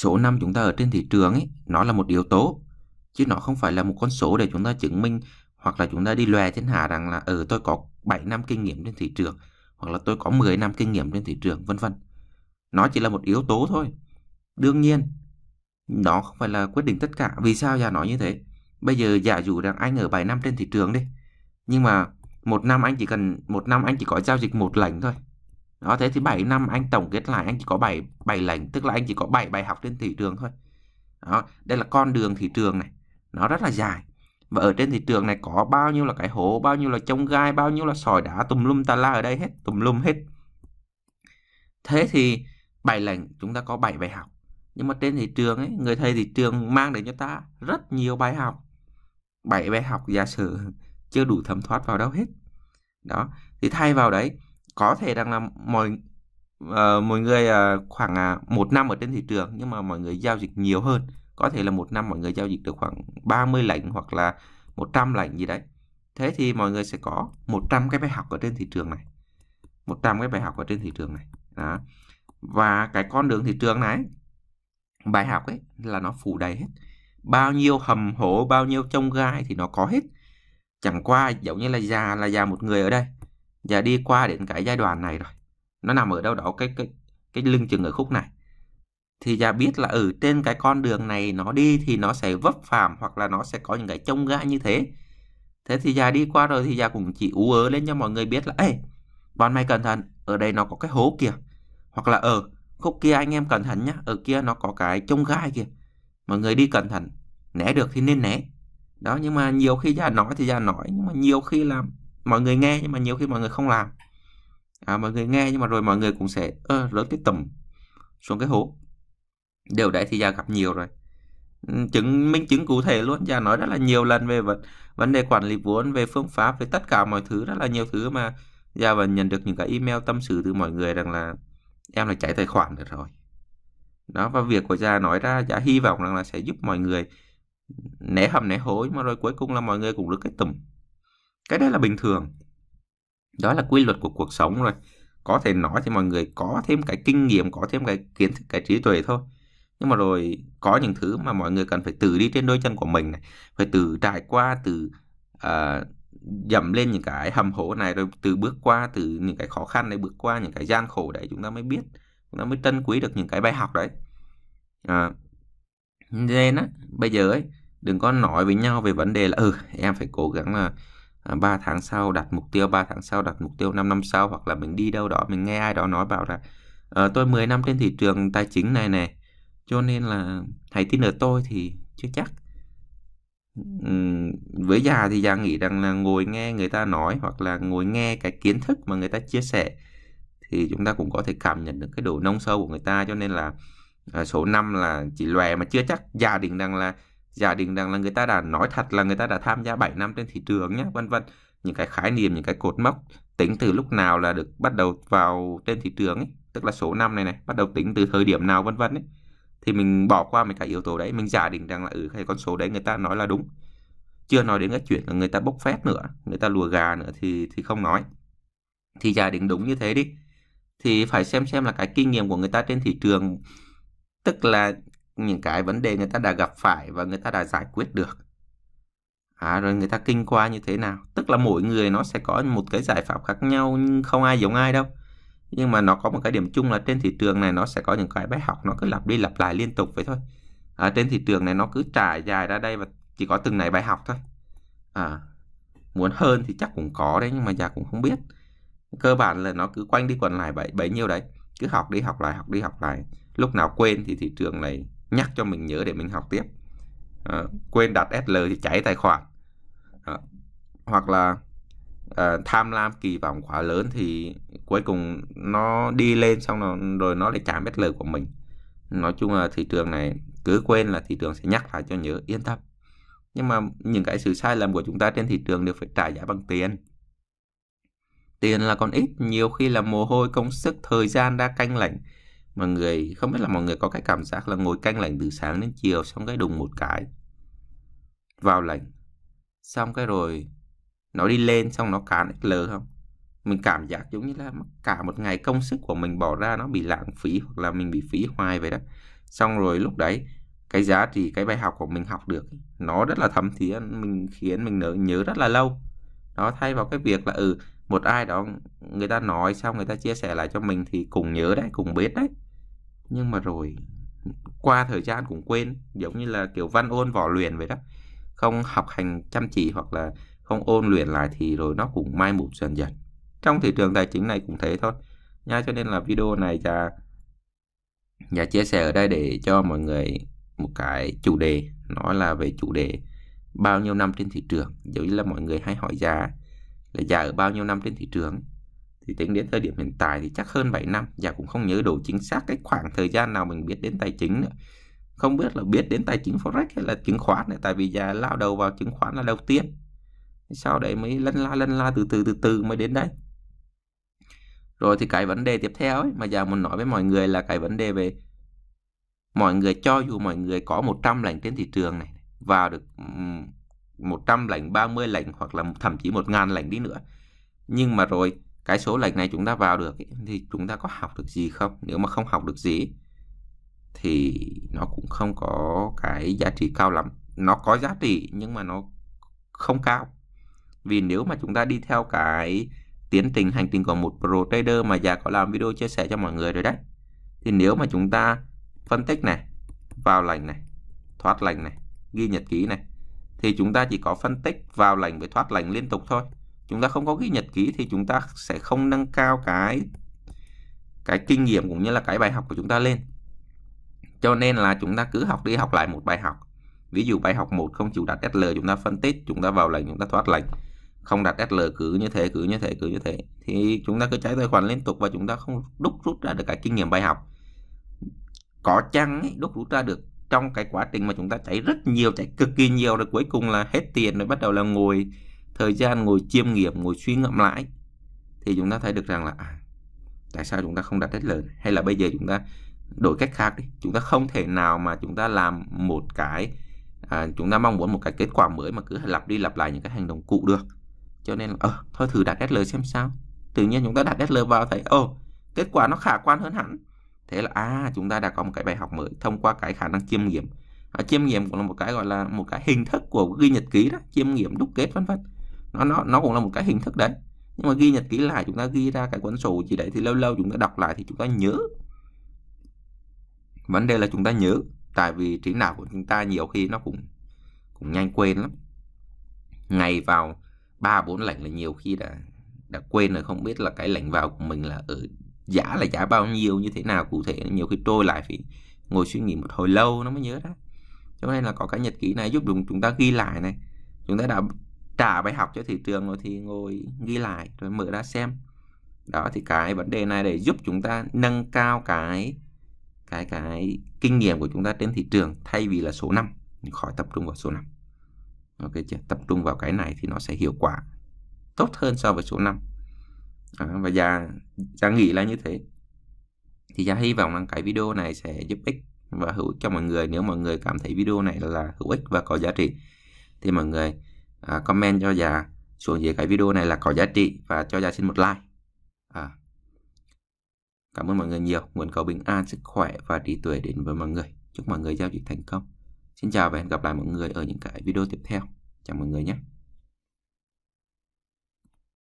số năm chúng ta ở trên thị trường ấy, nó là một yếu tố chứ nó không phải là một con số để chúng ta chứng minh hoặc là chúng ta đi lòe trên hà rằng là ừ tôi có 7 năm kinh nghiệm trên thị trường hoặc là tôi có 10 năm kinh nghiệm trên thị trường vân vân. Nó chỉ là một yếu tố thôi. Đương nhiên nó không phải là quyết định tất cả. Vì sao già nói như thế? Bây giờ giả dụ rằng anh ở 7 năm trên thị trường đi. Nhưng mà một năm anh chỉ cần một năm anh chỉ có giao dịch một lệnh thôi đó thế thì 7 năm anh tổng kết lại anh chỉ có 7 7 lệnh tức là anh chỉ có 7 bài học trên thị trường thôi đó đây là con đường thị trường này nó rất là dài và ở trên thị trường này có bao nhiêu là cái hố bao nhiêu là trông gai bao nhiêu là sỏi đá tùm lum ta la ở đây hết tùm lum hết thế thì bảy lệnh chúng ta có 7 bài học nhưng mà trên thị trường ấy người thầy thị trường mang đến cho ta rất nhiều bài học bảy bài học giả sử chưa đủ thấm thoát vào đâu hết đó thì thay vào đấy có thể rằng là mọi uh, mọi người uh, khoảng uh, một năm ở trên thị trường nhưng mà mọi người giao dịch nhiều hơn có thể là một năm mọi người giao dịch được khoảng 30 lệnh hoặc là 100 lệnh gì đấy thế thì mọi người sẽ có 100 cái bài học ở trên thị trường này 100 cái bài học ở trên thị trường này đó và cái con đường thị trường này bài học ấy là nó phủ đầy hết bao nhiêu hầm hố bao nhiêu trông gai thì nó có hết chẳng qua giống như là già là già một người ở đây và đi qua đến cái giai đoạn này rồi nó nằm ở đâu đó cái cái cái lưng chừng ở khúc này thì già biết là ở trên cái con đường này nó đi thì nó sẽ vấp phạm hoặc là nó sẽ có những cái trông gai như thế thế thì già đi qua rồi thì già cũng chỉ ú ớ lên cho mọi người biết là ê bọn mày cẩn thận ở đây nó có cái hố kìa hoặc là ở ờ, khúc kia anh em cẩn thận nhá ở kia nó có cái trông gai kìa mọi người đi cẩn thận né được thì nên né đó nhưng mà nhiều khi già nói thì già nói nhưng mà nhiều khi làm mọi người nghe nhưng mà nhiều khi mọi người không làm à, mọi người nghe nhưng mà rồi mọi người cũng sẽ ơ lớn cái tầm xuống cái hố điều đấy thì già gặp nhiều rồi ừ, chứng minh chứng cụ thể luôn già nói rất là nhiều lần về vấn vấn đề quản lý vốn về phương pháp về tất cả mọi thứ rất là nhiều thứ mà già vẫn nhận được những cái email tâm sự từ mọi người rằng là em là chạy tài khoản được rồi đó và việc của già nói ra già hy vọng rằng là sẽ giúp mọi người né hầm né hối mà rồi cuối cùng là mọi người cũng được cái tùm cái đấy là bình thường đó là quy luật của cuộc sống rồi có thể nói thì mọi người có thêm cái kinh nghiệm có thêm cái kiến thức cái trí tuệ thôi nhưng mà rồi có những thứ mà mọi người cần phải tự đi trên đôi chân của mình này phải tự trải qua từ uh, ờ, dậm lên những cái hầm hố này rồi từ bước qua từ những cái khó khăn đấy bước qua những cái gian khổ đấy chúng ta mới biết chúng ta mới trân quý được những cái bài học đấy à, nên á bây giờ ấy đừng có nói với nhau về vấn đề là ừ em phải cố gắng là 3 à, tháng sau đặt mục tiêu 3 tháng sau đặt mục tiêu 5 năm sau hoặc là mình đi đâu đó mình nghe ai đó nói bảo là à, tôi 10 năm trên thị trường tài chính này này cho nên là hãy tin ở tôi thì chưa chắc với già thì già nghĩ rằng là ngồi nghe người ta nói hoặc là ngồi nghe cái kiến thức mà người ta chia sẻ thì chúng ta cũng có thể cảm nhận được cái độ nông sâu của người ta cho nên là à, số 5 là chỉ lòe mà chưa chắc gia đình rằng là giả định rằng là người ta đã nói thật là người ta đã tham gia 7 năm trên thị trường nhé vân vân những cái khái niệm những cái cột mốc tính từ lúc nào là được bắt đầu vào trên thị trường ấy tức là số năm này này bắt đầu tính từ thời điểm nào vân vân ấy thì mình bỏ qua mấy cái yếu tố đấy mình giả định rằng là ừ cái con số đấy người ta nói là đúng chưa nói đến cái chuyện là người ta bốc phép nữa người ta lùa gà nữa thì thì không nói thì giả định đúng như thế đi thì phải xem xem là cái kinh nghiệm của người ta trên thị trường tức là những cái vấn đề người ta đã gặp phải và người ta đã giải quyết được à, rồi người ta kinh qua như thế nào tức là mỗi người nó sẽ có một cái giải pháp khác nhau nhưng không ai giống ai đâu nhưng mà nó có một cái điểm chung là trên thị trường này nó sẽ có những cái bài học nó cứ lặp đi lặp lại liên tục vậy thôi à, trên thị trường này nó cứ trải dài ra đây và chỉ có từng này bài học thôi à, muốn hơn thì chắc cũng có đấy nhưng mà già cũng không biết cơ bản là nó cứ quanh đi quẩn lại bấy bấy nhiêu đấy cứ học đi học lại học đi học lại lúc nào quên thì thị trường này nhắc cho mình nhớ để mình học tiếp à, quên đặt SL thì cháy tài khoản à, hoặc là à, tham lam kỳ vọng quá lớn thì cuối cùng nó đi lên xong rồi, rồi nó lại chạm SL của mình nói chung là thị trường này cứ quên là thị trường sẽ nhắc lại cho nhớ yên tâm nhưng mà những cái sự sai lầm của chúng ta trên thị trường đều phải trả giá bằng tiền tiền là còn ít nhiều khi là mồ hôi công sức thời gian đã canh lạnh mọi người không biết là mọi người có cái cảm giác là ngồi canh lạnh từ sáng đến chiều xong cái đùng một cái vào lạnh xong cái rồi nó đi lên xong nó cán XL không mình cảm giác giống như là cả một ngày công sức của mình bỏ ra nó bị lãng phí hoặc là mình bị phí hoài vậy đó xong rồi lúc đấy cái giá trị cái bài học của mình học được nó rất là thấm thía mình khiến mình nhớ, nhớ rất là lâu đó thay vào cái việc là ừ một ai đó người ta nói xong người ta chia sẻ lại cho mình thì cùng nhớ đấy cùng biết đấy nhưng mà rồi qua thời gian cũng quên giống như là kiểu văn ôn vỏ luyện vậy đó không học hành chăm chỉ hoặc là không ôn luyện lại thì rồi nó cũng mai một dần dần trong thị trường tài chính này cũng thế thôi nha cho nên là video này trà nhà chia sẻ ở đây để cho mọi người một cái chủ đề nó là về chủ đề bao nhiêu năm trên thị trường giống như là mọi người hay hỏi giá là giá ở bao nhiêu năm trên thị trường thì tính đến thời điểm hiện tại thì chắc hơn 7 năm và cũng không nhớ đủ chính xác cái khoảng thời gian nào mình biết đến tài chính nữa không biết là biết đến tài chính forex hay là chứng khoán nữa tại vì già lao đầu vào chứng khoán là đầu tiên sau đấy mới lăn la lăn la từ từ từ từ mới đến đấy rồi thì cái vấn đề tiếp theo ấy, mà già muốn nói với mọi người là cái vấn đề về mọi người cho dù mọi người có 100 lệnh trên thị trường này vào được 100 lệnh 30 lệnh hoặc là thậm chí 1.000 lệnh đi nữa nhưng mà rồi cái số lệch này chúng ta vào được thì chúng ta có học được gì không nếu mà không học được gì thì nó cũng không có cái giá trị cao lắm nó có giá trị nhưng mà nó không cao vì nếu mà chúng ta đi theo cái tiến trình hành trình của một pro trader mà già có làm video chia sẻ cho mọi người rồi đấy thì nếu mà chúng ta phân tích này vào lệnh này thoát lệnh này ghi nhật ký này thì chúng ta chỉ có phân tích vào lệnh với thoát lệnh liên tục thôi chúng ta không có ghi nhật ký thì chúng ta sẽ không nâng cao cái cái kinh nghiệm cũng như là cái bài học của chúng ta lên cho nên là chúng ta cứ học đi học lại một bài học ví dụ bài học 1 không chịu đặt SL chúng ta phân tích chúng ta vào lệnh chúng ta thoát lệnh không đặt SL cứ như thế cứ như thế cứ như thế thì chúng ta cứ trái tài khoản liên tục và chúng ta không đúc rút ra được cái kinh nghiệm bài học có chăng ấy, đúc rút ra được trong cái quá trình mà chúng ta chạy rất nhiều chạy cực kỳ nhiều rồi cuối cùng là hết tiền rồi bắt đầu là ngồi thời gian ngồi chiêm nghiệm, ngồi suy ngẫm lại thì chúng ta thấy được rằng là à, tại sao chúng ta không đặt rất lớn hay là bây giờ chúng ta đổi cách khác đi chúng ta không thể nào mà chúng ta làm một cái à, chúng ta mong muốn một cái kết quả mới mà cứ lặp đi lặp lại những cái hành động cũ được cho nên là ờ, à, thôi thử đặt SL xem sao tự nhiên chúng ta đặt SL vào thấy ồ kết quả nó khả quan hơn hẳn thế là à chúng ta đã có một cái bài học mới thông qua cái khả năng chiêm nghiệm à, chiêm nghiệm cũng là một cái gọi là một cái hình thức của ghi nhật ký đó chiêm nghiệm đúc kết vân vân nó nó nó cũng là một cái hình thức đấy nhưng mà ghi nhật ký lại chúng ta ghi ra cái cuốn sổ chỉ đấy thì lâu lâu chúng ta đọc lại thì chúng ta nhớ vấn đề là chúng ta nhớ tại vì trí não của chúng ta nhiều khi nó cũng cũng nhanh quên lắm ngày vào ba bốn lệnh là nhiều khi đã đã quên rồi không biết là cái lệnh vào của mình là ở giá là giá bao nhiêu như thế nào cụ thể nhiều khi trôi lại phải ngồi suy nghĩ một hồi lâu nó mới nhớ ra cho nên là có cái nhật ký này giúp chúng ta ghi lại này chúng ta đã trả bài học cho thị trường rồi thì ngồi ghi lại rồi mở ra xem đó thì cái vấn đề này để giúp chúng ta nâng cao cái cái cái kinh nghiệm của chúng ta trên thị trường thay vì là số 5 khỏi tập trung vào số 5 ok chưa tập trung vào cái này thì nó sẽ hiệu quả tốt hơn so với số 5 à, và già già nghĩ là như thế thì già hy vọng rằng cái video này sẽ giúp ích và hữu cho mọi người nếu mọi người cảm thấy video này là hữu ích và có giá trị thì mọi người à, comment cho già dạ xuống dưới cái video này là có giá trị và cho già dạ xin một like. À. Cảm ơn mọi người nhiều. Nguyện cầu bình an, sức khỏe và trí tuệ đến với mọi người. Chúc mọi người giao dịch thành công. Xin chào và hẹn gặp lại mọi người ở những cái video tiếp theo. Chào mọi người nhé.